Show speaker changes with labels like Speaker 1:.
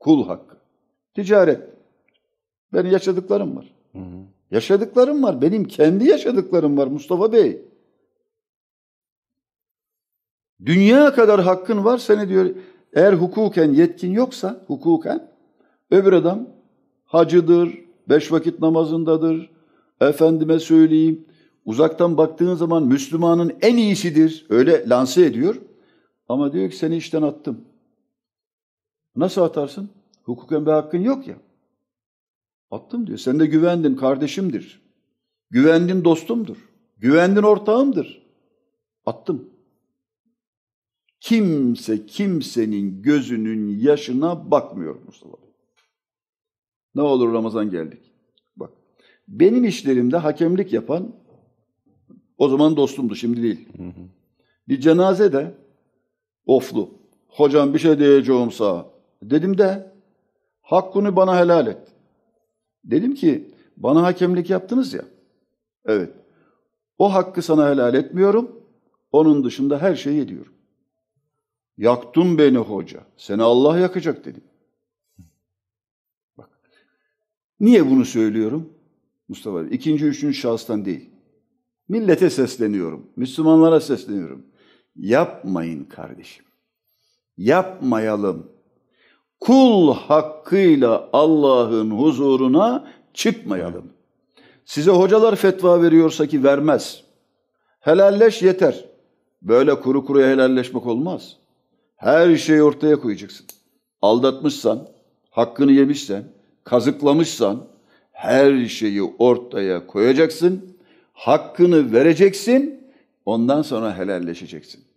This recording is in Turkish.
Speaker 1: Kul hakkı. Ticaret. Ben yaşadıklarım var. Hı hı. Yaşadıklarım var. Benim kendi yaşadıklarım var Mustafa Bey. Dünya kadar hakkın var seni diyor. Eğer hukuken yetkin yoksa hukuken öbür adam hacıdır, beş vakit namazındadır. Efendime söyleyeyim uzaktan baktığın zaman Müslümanın en iyisidir. Öyle lanse ediyor. Ama diyor ki seni işten attım. Nasıl atarsın? Hukuken bir hakkın yok ya. Attım diyor. Sen de güvendin kardeşimdir. Güvendin dostumdur. Güvendin ortağımdır. Attım. Kimse kimsenin gözünün yaşına bakmıyor Mustafa Bey. Ne olur Ramazan geldik. Bak benim işlerimde hakemlik yapan o zaman dostumdu şimdi değil. Bir cenaze de oflu. Hocam bir şey diyeceğim sağa. Dedim de hakkını bana helal et. Dedim ki bana hakemlik yaptınız ya. Evet. O hakkı sana helal etmiyorum. Onun dışında her şeyi ediyorum. Yaktın beni hoca. Seni Allah yakacak dedim. Bak. Niye bunu söylüyorum? Mustafa abi. İkinci, üçüncü şahıstan değil. Millete sesleniyorum. Müslümanlara sesleniyorum. Yapmayın kardeşim. Yapmayalım kul hakkıyla Allah'ın huzuruna çıkmayalım. Size hocalar fetva veriyorsa ki vermez. Helalleş yeter. Böyle kuru kuruya helalleşmek olmaz. Her şeyi ortaya koyacaksın. Aldatmışsan, hakkını yemişsen, kazıklamışsan her şeyi ortaya koyacaksın. Hakkını vereceksin. Ondan sonra helalleşeceksin.